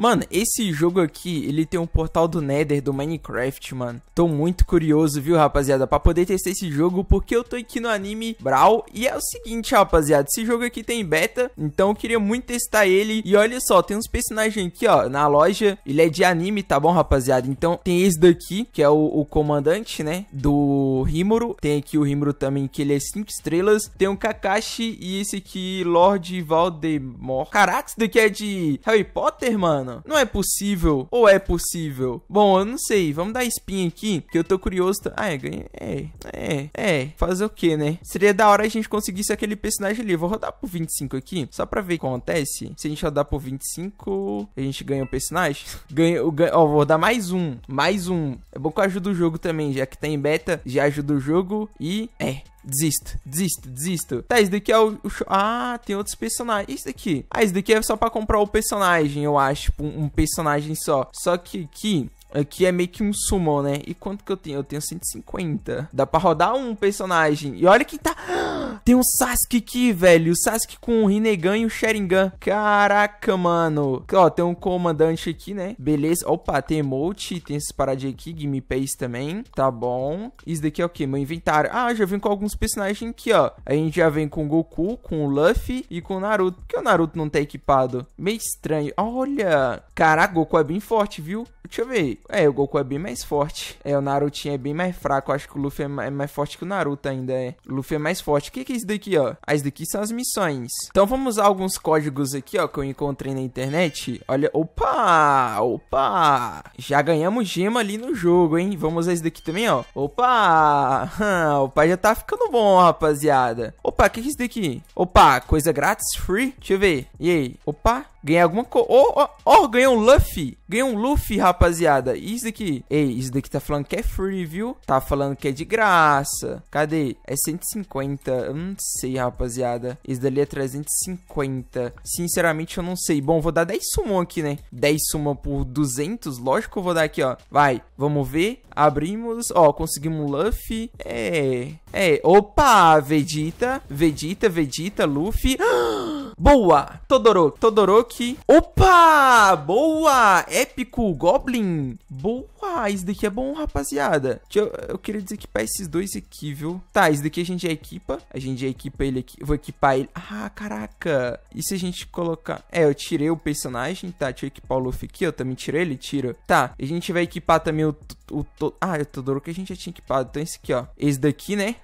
Mano, esse jogo aqui, ele tem um portal do Nether do Minecraft, mano. Tô muito curioso, viu, rapaziada, pra poder testar esse jogo, porque eu tô aqui no anime Brawl. E é o seguinte, rapaziada, esse jogo aqui tem beta, então eu queria muito testar ele. E olha só, tem uns personagens aqui, ó, na loja. Ele é de anime, tá bom, rapaziada? Então tem esse daqui, que é o, o comandante, né, do Rimuru. Tem aqui o Rimuru também, que ele é 5 estrelas. Tem o um Kakashi e esse aqui, Lord Valdemort. Caraca, isso daqui é de Harry Potter, mano mano, não é possível. Ou é possível? Bom, eu não sei. Vamos dar spin aqui, que eu tô curioso. Ah, é, ganhei. É, é, é. Fazer o que, né? Seria da hora a gente conseguisse aquele personagem ali. Eu vou rodar pro 25 aqui, só pra ver o que acontece. Se a gente rodar pro 25, a gente ganha o um personagem. ganha, o, ganha, ó, vou rodar mais um. Mais um. É bom que eu ajudo o jogo também, já que tá em beta, já ajuda o jogo. E é, Desisto, desisto, desisto. Tá, esse daqui é o, o. Ah, tem outros personagens. Isso daqui. Ah, esse daqui é só pra comprar o personagem, eu acho tipo um personagem só. Só que aqui Aqui é, é meio que um summon, né? E quanto que eu tenho? Eu tenho 150. Dá pra rodar um personagem. E olha quem tá... Tem um Sasuke aqui, velho. O Sasuke com o Rinnegan e o Sharingan. Caraca, mano. Ó, tem um comandante aqui, né? Beleza. Opa, tem emote. Tem esses paradinhas aqui. Game Pace também. Tá bom. Isso daqui é o quê? Meu inventário. Ah, já vim com alguns personagens aqui, ó. A gente já vem com o Goku, com o Luffy e com o Naruto. Por que o Naruto não tá equipado? Meio estranho. Olha. Caraca, Goku é bem forte, viu? Deixa eu ver é, o Goku é bem mais forte. É, o Naruto é bem mais fraco. Eu acho que o Luffy é, é mais forte que o Naruto ainda, é. O Luffy é mais forte. O que, que é isso daqui, ó? Ah, isso daqui são as missões. Então vamos usar alguns códigos aqui, ó, que eu encontrei na internet. Olha, opa! Opa! Já ganhamos gema ali no jogo, hein? Vamos usar isso daqui também, ó. Opa! opa, já tá ficando bom, rapaziada. Opa, o que, que é isso daqui? Opa, coisa grátis, free? Deixa eu ver. E aí? Opa, ganhar alguma coisa. Ó, oh, oh, oh, ganhou um Luffy. Ganhou um Luffy, rapaziada. E isso daqui? Ei, isso daqui tá falando que é free, viu? Tá falando que é de graça. Cadê? É 150. Eu não sei, rapaziada. Isso dali é 350. Sinceramente, eu não sei. Bom, vou dar 10 summon aqui, né? 10 summon por 200. Lógico que eu vou dar aqui, ó. Vai, vamos ver. Abrimos. Ó, conseguimos um Luffy. É... É... Opa! Vegeta. Vegeta, Vegeta, Luffy. Boa! Todoroki, Todoroki aqui. Opa! Boa! Épico Goblin! Boa! Isso daqui é bom, rapaziada. Eu, eu queria desequipar esses dois aqui, viu? Tá, isso daqui a gente já equipa. A gente já equipa ele aqui. Eu vou equipar ele. Ah, caraca! E se a gente colocar... É, eu tirei o personagem, tá? Deixa eu equipar o Luffy aqui. Eu também tirei ele, tira. Tá, a gente vai equipar também o... o, o ah, é o Todoro que a gente já tinha equipado. Então esse aqui, ó. Esse daqui, né?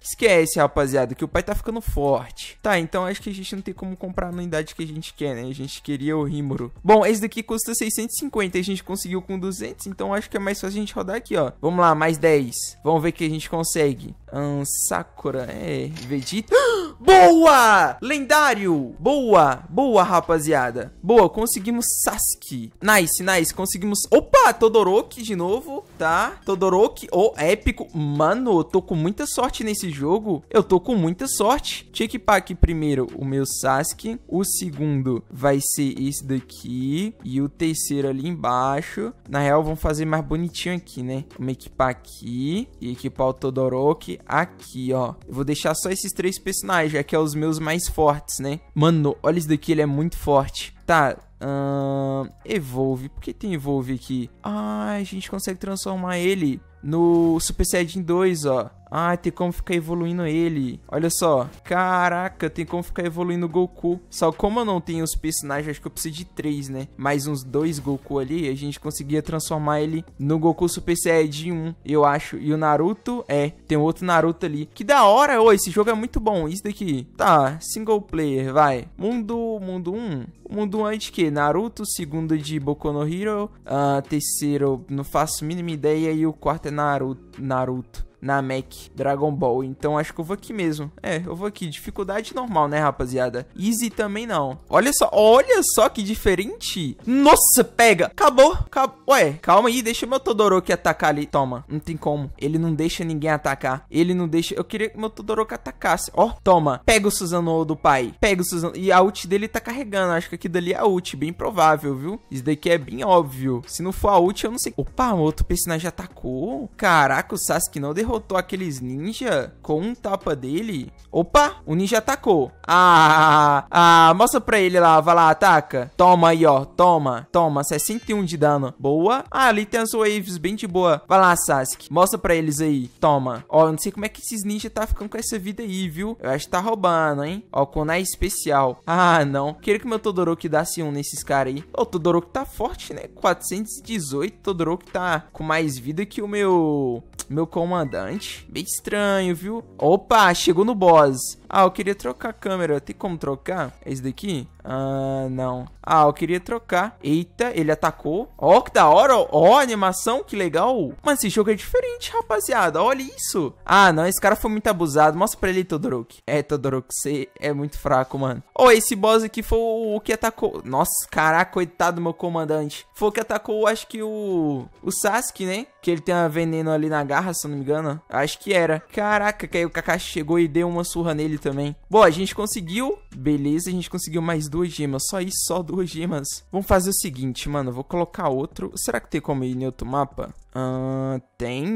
Esquece, rapaziada, que o pai tá ficando forte. Tá, então acho que a gente não tem como comprar a unidade que a gente quer, né? A gente queria o Rimuru. Bom, esse daqui custa 650 e a gente conseguiu com 200, então acho que é mais fácil a gente rodar aqui, ó. Vamos lá, mais 10. Vamos ver o que a gente consegue. Um, Sakura, é, Vegeta... Boa! Lendário! Boa! Boa, rapaziada. Boa, conseguimos Sasuke. Nice, nice. Conseguimos... Opa, Todoroki de novo, tá? Todoroki, o oh, épico. Mano, eu tô com muita sorte nesse jogo. Eu tô com muita sorte. Tinha que equipar aqui primeiro o meu Sasuke. O segundo, vai ser esse daqui e o terceiro ali embaixo. Na real, vamos fazer mais bonitinho aqui, né? Vamos equipar aqui e equipar o Todoroki aqui, ó. Eu vou deixar só esses três personagens, já que é os meus mais fortes, né? Mano, olha isso daqui, ele é muito forte. Tá, hum, Evolve. Por que tem Evolve aqui? Ah, a gente consegue transformar ele no Super Saiyajin 2, ó. Ah, tem como ficar evoluindo ele. Olha só. Caraca, tem como ficar evoluindo o Goku. Só como eu não tenho os personagens, acho que eu preciso de três, né? Mais uns dois Goku ali, a gente conseguia transformar ele no Goku Super Saiyajin 1, eu acho. E o Naruto, é, tem outro Naruto ali. Que da hora, ô, esse jogo é muito bom. Isso daqui. Tá, single player, vai. Mundo, mundo 1. Mundo 1 é de quê? Naruto, segundo de Boku no Hero, uh, terceiro, não faço mínima ideia, e o quarto é Naruto. Naruto na Mac Dragon Ball. Então acho que eu vou aqui mesmo. É, eu vou aqui. Dificuldade normal, né, rapaziada? Easy também não. Olha só, olha só que diferente. Nossa, pega. Acabou. Ué, calma aí. Deixa meu Todoroki atacar ali. Toma. Não tem como. Ele não deixa ninguém atacar. Ele não deixa... Eu queria que meu Todoroki atacasse. Ó, toma. Pega o Suzano do pai. Pega o Suzano. E a ult dele tá carregando. Acho que aqui dali é a ult. Bem provável, viu? Isso daqui é bem óbvio. Se não for a ult, eu não sei. Opa, outro personagem atacou. Caraca, o Sasuke não derrubou derrotou aqueles ninja com um tapa dele. Opa, o ninja atacou. Ah, ah, ah, mostra pra ele lá, vai lá, ataca. Toma aí, ó, toma, toma, 61 de dano. Boa. Ah, ali tem as waves bem de boa. Vai lá, Sasuke, mostra pra eles aí, toma. Ó, eu não sei como é que esses ninja tá ficando com essa vida aí, viu? Eu acho que tá roubando, hein? Ó, Kunai é especial. Ah, não. Queria que meu Todoroki dasse um nesses caras aí. Ó, o Todoroki tá forte, né? 418, Todoroki tá com mais vida que o meu... Meu comandante Bem estranho, viu? Opa, chegou no boss. Ah, eu queria trocar a câmera. Tem como trocar? É isso daqui? Ah, não. Ah, eu queria trocar. Eita, ele atacou. Ó, oh, que da hora. Ó, oh, a animação, que legal. Mas esse jogo é diferente, rapaziada. Olha isso. Ah, não, esse cara foi muito abusado. Mostra pra ele, Todoroki. É, Todoroki, você é muito fraco, mano. Ó, oh, esse boss aqui foi o que atacou. Nossa, caraca, coitado do meu comandante. Foi o que atacou, acho que o... O Sasuke, né? Que ele tem uma veneno ali na garra, se eu não me engano. Acho que era. Caraca, que aí o Kakashi chegou e deu uma surra nele também. Bom, a gente conseguiu. Beleza, a gente conseguiu mais duas gemas. Só isso, só duas gemas. Vamos fazer o seguinte, mano. Vou colocar outro. Será que tem como ir em outro mapa? Ah, tem.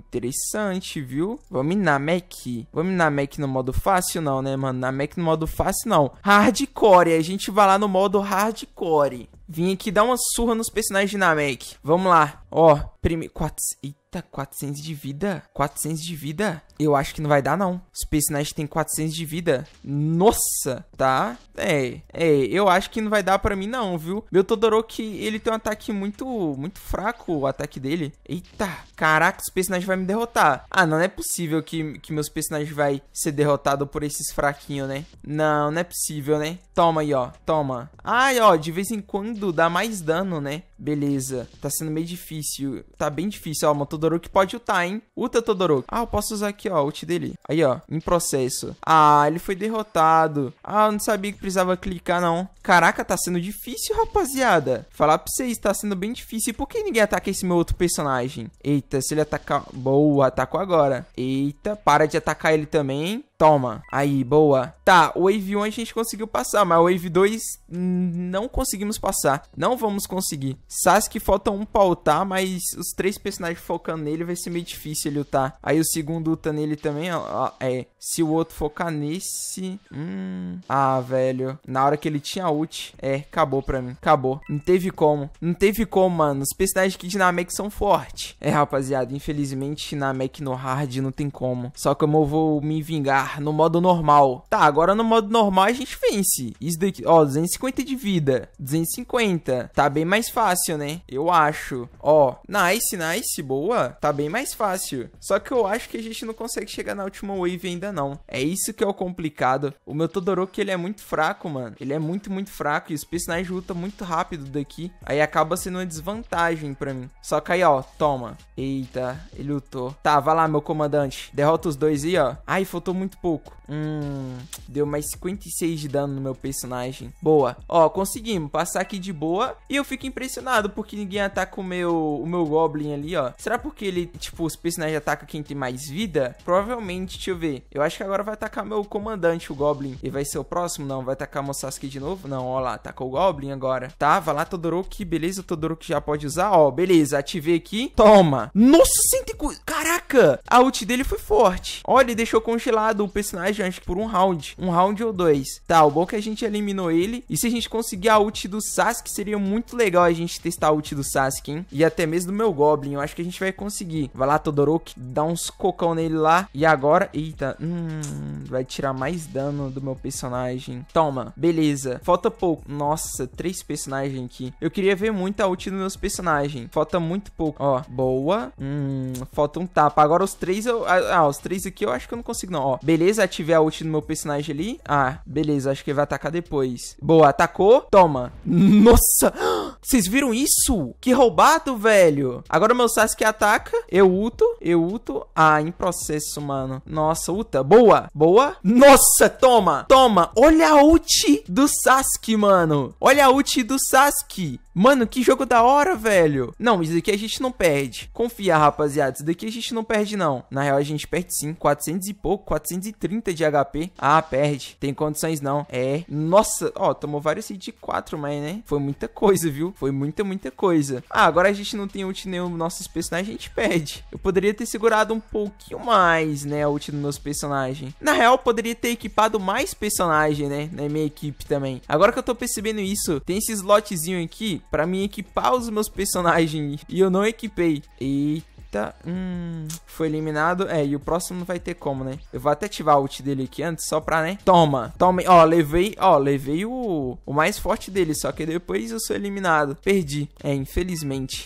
Interessante, viu? Vamos na Mac. Vamos na Mac no modo fácil, não, né, mano? Na Mac no modo fácil, não. Hardcore. A gente vai lá no modo hardcore. Vim aqui dar uma surra nos personagens de Namek. Vamos lá. Ó, primeiro. Quatro... Eita, 400 de vida. 400 de vida. Eu acho que não vai dar, não. Space Knight tem 400 de vida. Nossa, tá? É, é. Eu acho que não vai dar pra mim, não, viu? Meu Todoroki, ele tem um ataque muito, muito fraco, o ataque dele. Eita, caraca, o Space Knight vai me derrotar. Ah, não, é possível que, que meus Space Knight vai ser derrotado por esses fraquinhos, né? Não, não é possível, né? Toma aí, ó. Toma. Ai, ó, de vez em quando dá mais dano, né? Beleza. Tá sendo meio difícil difícil. Tá bem difícil. Ó, o Todoroki pode ultar, hein? Uta Todoroki. Ah, eu posso usar aqui, ó, o ult dele. Aí, ó, em processo. Ah, ele foi derrotado. Ah, eu não sabia que precisava clicar, não. Caraca, tá sendo difícil, rapaziada. Falar pra vocês, tá sendo bem difícil. E por que ninguém ataca esse meu outro personagem? Eita, se ele atacar... Boa, atacou agora. Eita, para de atacar ele também. Toma. Aí, boa. Tá, o Wave 1 a gente conseguiu passar, mas o Wave 2 não conseguimos passar. Não vamos conseguir. Sasuke falta um pra ultar, tá? mas os três personagens focando nele vai ser meio difícil ele ultar. Aí o segundo ulta nele também, ó, é... Se o outro focar nesse... Hum... Ah, velho. Na hora que ele tinha ult, é, acabou pra mim. Acabou. Não teve como. Não teve como, mano. Os personagens aqui de Namek são fortes. É, rapaziada, infelizmente Namek no hard não tem como. Só que eu vou me vingar no modo normal. Tá, agora no modo normal a gente vence. Isso daqui, ó, 250 de vida. 250. Tá bem mais fácil, né? Eu acho. Ó, nice, nice, boa. Tá bem mais fácil. Só que eu acho que a gente não consegue chegar na última wave ainda não. É isso que é o complicado. O meu Todoroki, ele é muito fraco, mano. Ele é muito, muito fraco. E os personagens lutam muito rápido daqui. Aí acaba sendo uma desvantagem pra mim. Só que aí, ó, toma. Eita, ele lutou. Tá, vai lá, meu comandante. Derrota os dois aí, ó. Ai, faltou muito puk. Hum, deu mais 56 de dano no meu personagem. Boa. Ó, conseguimos passar aqui de boa. E eu fico impressionado porque ninguém ataca o meu, o meu Goblin ali, ó. Será porque ele, tipo, os personagens atacam quem tem mais vida? Provavelmente, deixa eu ver. Eu acho que agora vai atacar meu comandante, o Goblin. E vai ser o próximo? Não, vai atacar o Sasuke de novo? Não, ó lá, atacou o Goblin agora. Tá, vai lá, Todoroki. Beleza, Todoroki já pode usar. Ó, beleza, ativei aqui. Toma. Nossa, 150. Caraca, a ult dele foi forte. Olha, ele deixou congelado o personagem George, acho que por um round. Um round ou dois. Tá, o bom é que a gente eliminou ele. E se a gente conseguir a ult do Sasuke, seria muito legal a gente testar a ult do Sasuke, hein? E até mesmo do meu Goblin. Eu acho que a gente vai conseguir. Vai lá, Todoroki. Dá uns cocão nele lá. E agora... Eita. Hum... Vai tirar mais dano do meu personagem. Toma. Beleza. Falta pouco. Nossa, três personagens aqui. Eu queria ver muito a ult dos meus personagens. Falta muito pouco. Ó, boa. Hum... Falta um tapa. Agora os três eu... Ah, ah os três aqui eu acho que eu não consigo não. Ó, beleza. Ativei ver a ult no meu personagem ali. Ah, beleza, acho que ele vai atacar depois. Boa, atacou. Toma. Nossa! Vocês viram isso? Que roubado, velho. Agora o meu Sasuke ataca. Eu ulto, eu ulto. Ah, em processo, mano. Nossa, ulta. Boa, boa. Nossa, toma, toma. Olha a ult do Sasuke, mano. Olha a ult do Sasuke. Mano, que jogo da hora, velho. Não, isso daqui a gente não perde. Confia, rapaziada. Isso daqui a gente não perde, não. Na real, a gente perde sim. 400 e pouco, 430 de HP. Ah, perde. Tem condições, não. É. Nossa, ó, tomou vários de 4, mas, né? Foi muita coisa, viu? Foi muita, muita coisa. Ah, agora a gente não tem ult nenhum dos nossos personagens, a gente perde. Eu poderia ter segurado um pouquinho mais, né? A ult dos meus personagens. Na real, poderia ter equipado mais personagem, né? Na minha equipe também. Agora que eu tô percebendo isso, tem esse slotzinho aqui para mim equipar os meus personagens e eu não equipei. Eita, hum, foi eliminado. É, e o próximo não vai ter como, né? Eu vou até ativar o ult dele aqui antes, só pra, né? Toma, toma. Ó, levei, ó, levei o, o mais forte dele, só que depois eu sou eliminado. Perdi, é, infelizmente.